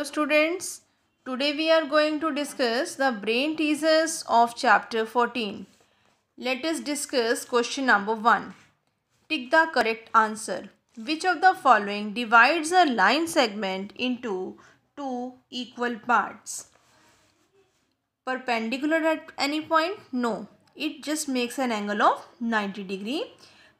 Hello students, today we are going to discuss the brain teasers of chapter 14. Let us discuss question number 1. Tick the correct answer. Which of the following divides a line segment into two equal parts? Perpendicular at any point? No. It just makes an angle of 90 degree.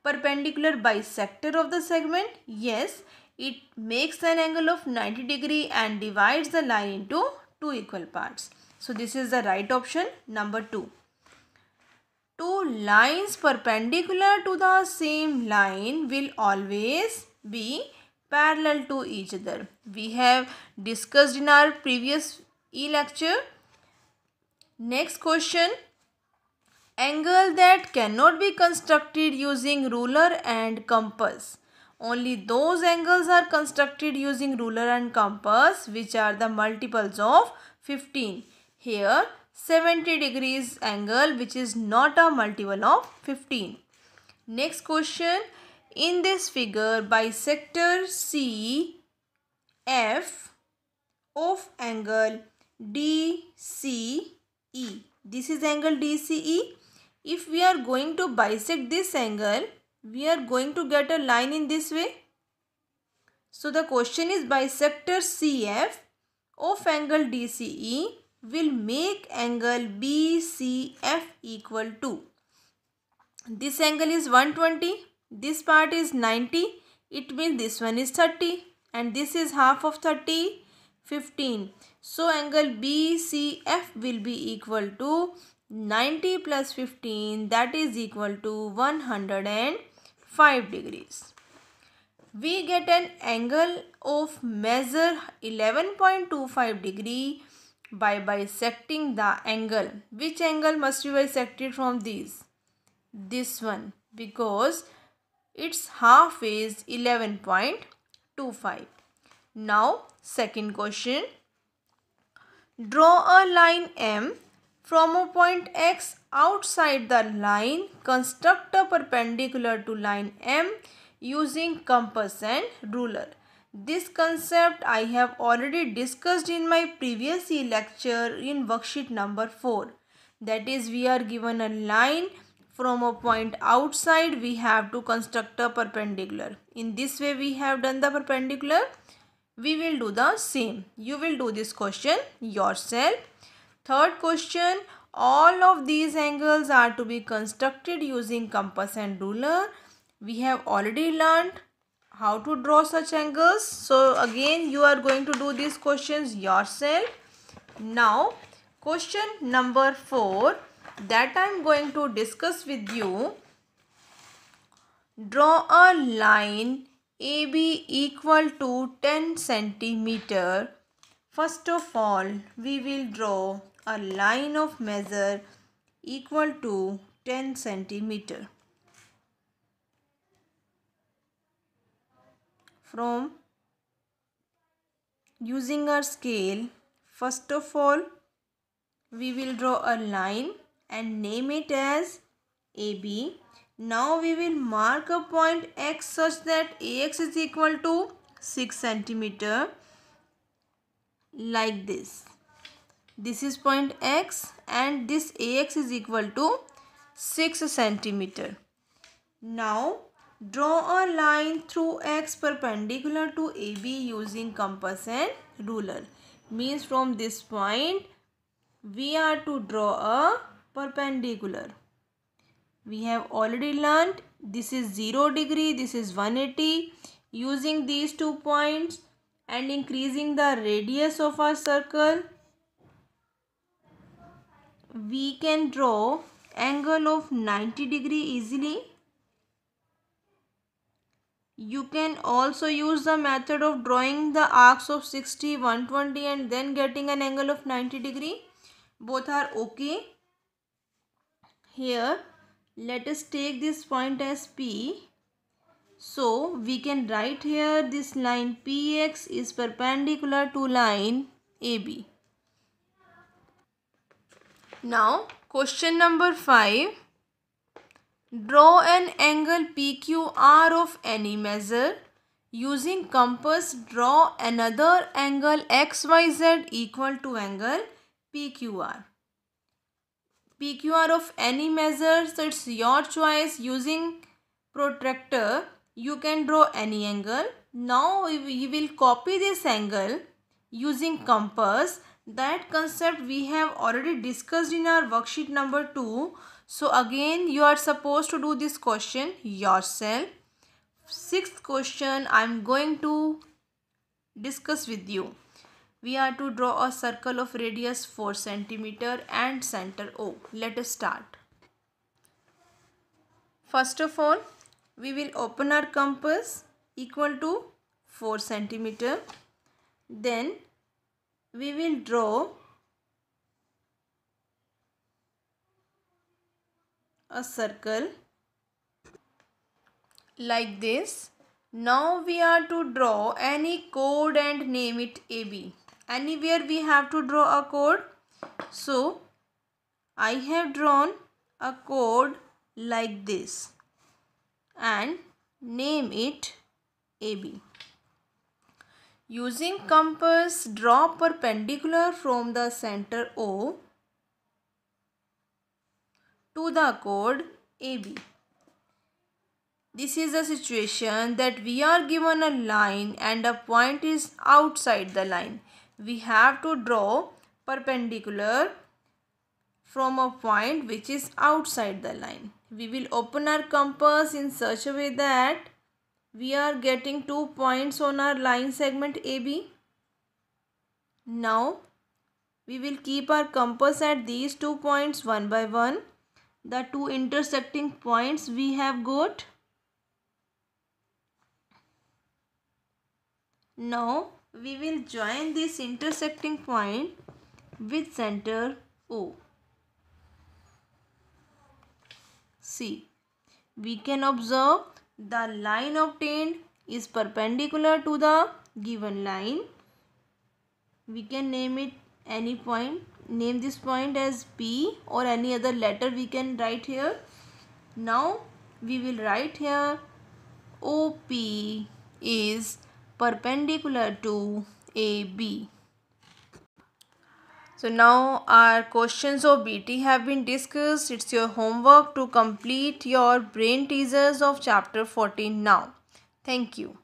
Perpendicular bisector of the segment? Yes. Yes it makes an angle of 90 degree and divides the line into two equal parts. So this is the right option number 2. Two lines perpendicular to the same line will always be parallel to each other. We have discussed in our previous e-lecture. Next question. Angle that cannot be constructed using ruler and compass. Only those angles are constructed using ruler and compass which are the multiples of 15. Here 70 degrees angle which is not a multiple of 15. Next question. In this figure bisector CF of angle DCE. This is angle DCE. If we are going to bisect this angle we are going to get a line in this way. So the question is bisector CF of angle DCE will make angle BCF equal to. This angle is 120, this part is 90, it means this one is 30 and this is half of 30, 15. So angle BCF will be equal to 90 plus 15 that is equal to 100 and 5 degrees. We get an angle of measure 11.25 degree by bisecting the angle. Which angle must be bisected from these? This one because its half is 11.25. Now second question. Draw a line M from a point X outside the line construct a perpendicular to line m using compass and ruler this concept i have already discussed in my previous lecture in worksheet number 4 that is we are given a line from a point outside we have to construct a perpendicular in this way we have done the perpendicular we will do the same you will do this question yourself third question all of these angles are to be constructed using compass and ruler. We have already learned how to draw such angles. So again you are going to do these questions yourself. Now question number 4 that I am going to discuss with you. Draw a line AB equal to 10 centimeter. First of all we will draw a line of measure equal to 10 centimeter from using our scale first of all we will draw a line and name it as AB now we will mark a point x such that AX is equal to 6 centimeter like this. This is point x and this ax is equal to 6 centimeter. Now draw a line through x perpendicular to AB using compass and ruler. Means from this point we are to draw a perpendicular. We have already learnt this is 0 degree, this is 180. Using these two points and increasing the radius of our circle we can draw angle of 90 degree easily. You can also use the method of drawing the arcs of 60, 120 and then getting an angle of 90 degree. Both are okay. Here let us take this point as P. So we can write here this line PX is perpendicular to line AB. Now question number 5. Draw an angle PQR of any measure. Using compass draw another angle XYZ equal to angle PQR. PQR of any measure so it's your choice using protractor you can draw any angle. Now we will copy this angle using compass that concept we have already discussed in our worksheet number 2 so again you are supposed to do this question yourself sixth question i'm going to discuss with you we are to draw a circle of radius 4 centimeter and center O. Let us start. First of all, we will open our compass equal to 4 centimeter. Then we will draw a circle like this. Now we are to draw any code and name it AB. Anywhere we have to draw a code. So I have drawn a code like this and name it AB. Using compass, draw perpendicular from the center O to the chord AB. This is a situation that we are given a line and a point is outside the line. We have to draw perpendicular from a point which is outside the line. We will open our compass in such a way that we are getting two points on our line segment AB. Now we will keep our compass at these two points one by one. The two intersecting points we have got. Now we will join this intersecting point with center O. See, we can observe the line obtained is perpendicular to the given line. We can name it any point. Name this point as P or any other letter we can write here. Now we will write here OP is perpendicular to AB. So now our questions of BT have been discussed. It's your homework to complete your brain teasers of chapter 14 now. Thank you.